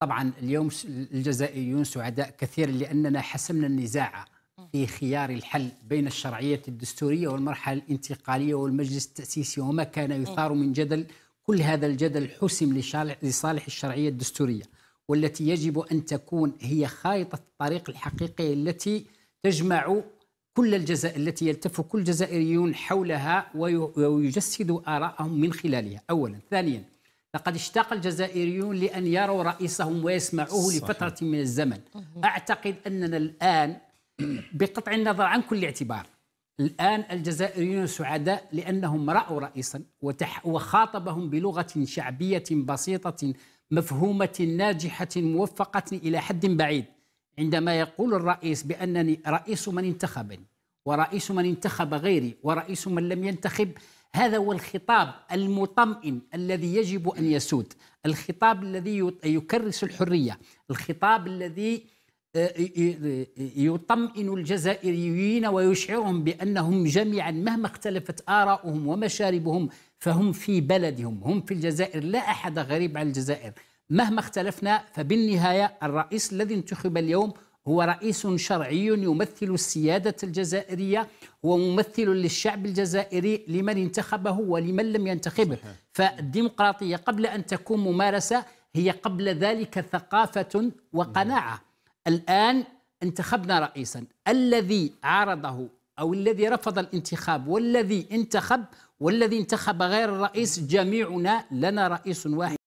طبعا اليوم الجزائريون سعداء كثير لاننا حسمنا النزاع في خيار الحل بين الشرعيه الدستوريه والمرحله الانتقاليه والمجلس التاسيسي وما كان يثار من جدل كل هذا الجدل حسم لصالح الشرعيه الدستوريه والتي يجب ان تكون هي خارطه الطريق الحقيقيه التي تجمع كل الجزائر التي يلتف كل الجزائريون حولها ويجسد آراءهم من خلالها أولا ثانيا لقد اشتاق الجزائريون لأن يروا رئيسهم ويسمعوه صحيح. لفترة من الزمن أعتقد أننا الآن بقطع النظر عن كل اعتبار الآن الجزائريون سعداء لأنهم رأوا رئيسا وتح وخاطبهم بلغة شعبية بسيطة مفهومة ناجحة موفقة إلى حد بعيد عندما يقول الرئيس بأنني رئيس من انتخبني ورئيس من انتخب غيري ورئيس من لم ينتخب هذا هو الخطاب المطمئن الذي يجب أن يسود الخطاب الذي يكرس الحرية الخطاب الذي آه، يطمئن الجزائريين ويشعرهم بأنهم جميعا مهما اختلفت آراؤهم ومشاربهم فهم في بلدهم هم في الجزائر لا أحد غريب عن الجزائر مهما اختلفنا فبالنهاية الرئيس الذي انتخب اليوم هو رئيس شرعي يمثل السيادة الجزائرية هو ممثل للشعب الجزائري لمن انتخبه ولمن لم ينتخبه صحيح. فالديمقراطية قبل أن تكون ممارسة هي قبل ذلك ثقافة وقناعة الآن انتخبنا رئيسا الذي عارضه أو الذي رفض الانتخاب والذي انتخب والذي انتخب غير الرئيس جميعنا لنا رئيس واحد